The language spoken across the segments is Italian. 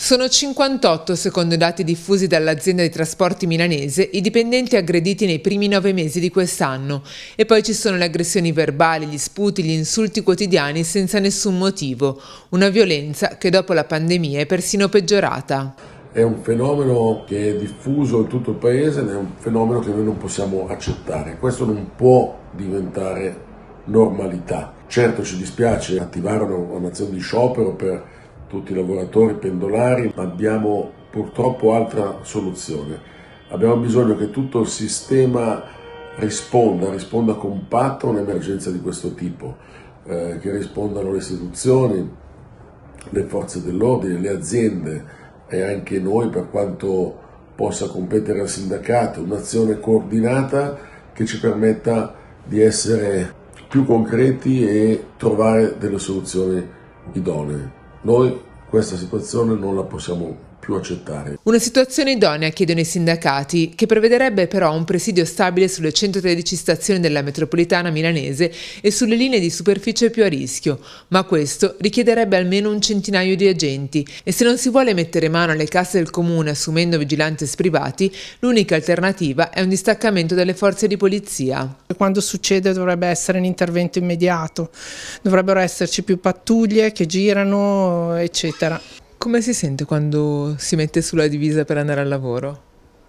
Sono 58, secondo i dati diffusi dall'azienda di trasporti milanese, i dipendenti aggrediti nei primi nove mesi di quest'anno. E poi ci sono le aggressioni verbali, gli sputi, gli insulti quotidiani senza nessun motivo. Una violenza che dopo la pandemia è persino peggiorata. È un fenomeno che è diffuso in tutto il paese ed è un fenomeno che noi non possiamo accettare. Questo non può diventare normalità. Certo ci dispiace, attivarono un'azione di sciopero per tutti i lavoratori pendolari, ma abbiamo purtroppo altra soluzione. Abbiamo bisogno che tutto il sistema risponda, risponda compatto a un'emergenza di questo tipo, eh, che rispondano le istituzioni, le forze dell'ordine, le aziende e anche noi per quanto possa competere al sindacato, un'azione coordinata che ci permetta di essere più concreti e trovare delle soluzioni idonee. Noi questa situazione non la possiamo più accettare. Una situazione idonea chiedono i sindacati, che prevederebbe però un presidio stabile sulle 113 stazioni della metropolitana milanese e sulle linee di superficie più a rischio, ma questo richiederebbe almeno un centinaio di agenti e se non si vuole mettere mano alle casse del comune assumendo vigilantes privati, l'unica alternativa è un distaccamento delle forze di polizia. Quando succede dovrebbe essere un intervento immediato, dovrebbero esserci più pattuglie che girano, eccetera. Come si sente quando si mette sulla divisa per andare al lavoro?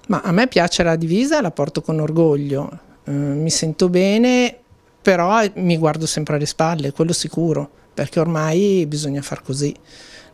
Ma a me piace la divisa, la porto con orgoglio, eh, mi sento bene, però mi guardo sempre alle spalle, quello sicuro perché ormai bisogna far così.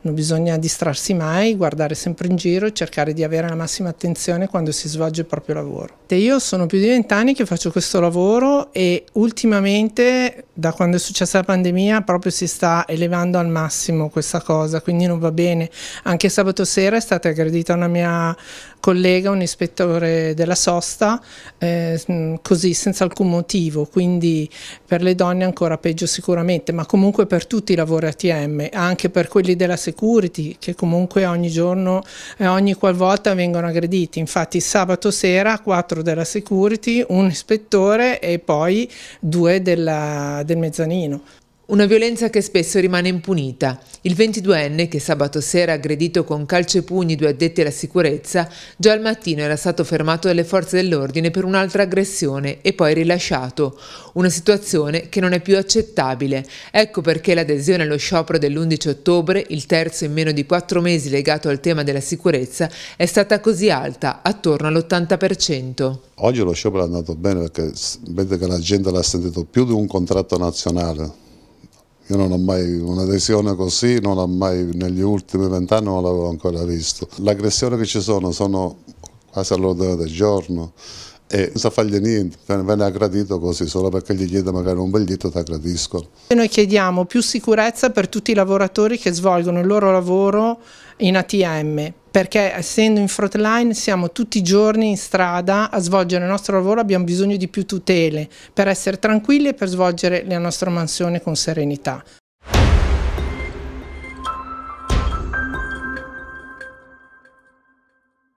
Non bisogna distrarsi mai, guardare sempre in giro e cercare di avere la massima attenzione quando si svolge il proprio lavoro. Io sono più di vent'anni che faccio questo lavoro e ultimamente, da quando è successa la pandemia, proprio si sta elevando al massimo questa cosa, quindi non va bene. Anche sabato sera è stata aggredita una mia collega, un ispettore della sosta, eh, così senza alcun motivo, quindi per le donne ancora peggio sicuramente, ma comunque per tutti tutti i lavori ATM, anche per quelli della security che comunque ogni giorno e ogni qualvolta vengono aggrediti. Infatti sabato sera quattro della security, un ispettore e poi due della, del mezzanino. Una violenza che spesso rimane impunita. Il 22enne, che sabato sera ha aggredito con calce e pugni due addetti alla sicurezza, già al mattino era stato fermato dalle forze dell'ordine per un'altra aggressione e poi rilasciato. Una situazione che non è più accettabile. Ecco perché l'adesione allo sciopero dell'11 ottobre, il terzo in meno di quattro mesi legato al tema della sicurezza, è stata così alta, attorno all'80%. Oggi lo sciopero è andato bene perché vede che la gente l'ha sentito più di un contratto nazionale io non ho mai un'adesione così, non ho mai, negli ultimi vent'anni non l'avevo ancora visto. L'aggressione che ci sono sono quasi all'ordine del giorno e non sa fargli niente, viene aggredito così solo perché gli chiede magari un biglietto ti aggrediscono. Noi chiediamo più sicurezza per tutti i lavoratori che svolgono il loro lavoro in ATM perché essendo in front line siamo tutti i giorni in strada a svolgere il nostro lavoro, abbiamo bisogno di più tutele per essere tranquilli e per svolgere la nostra mansione con serenità.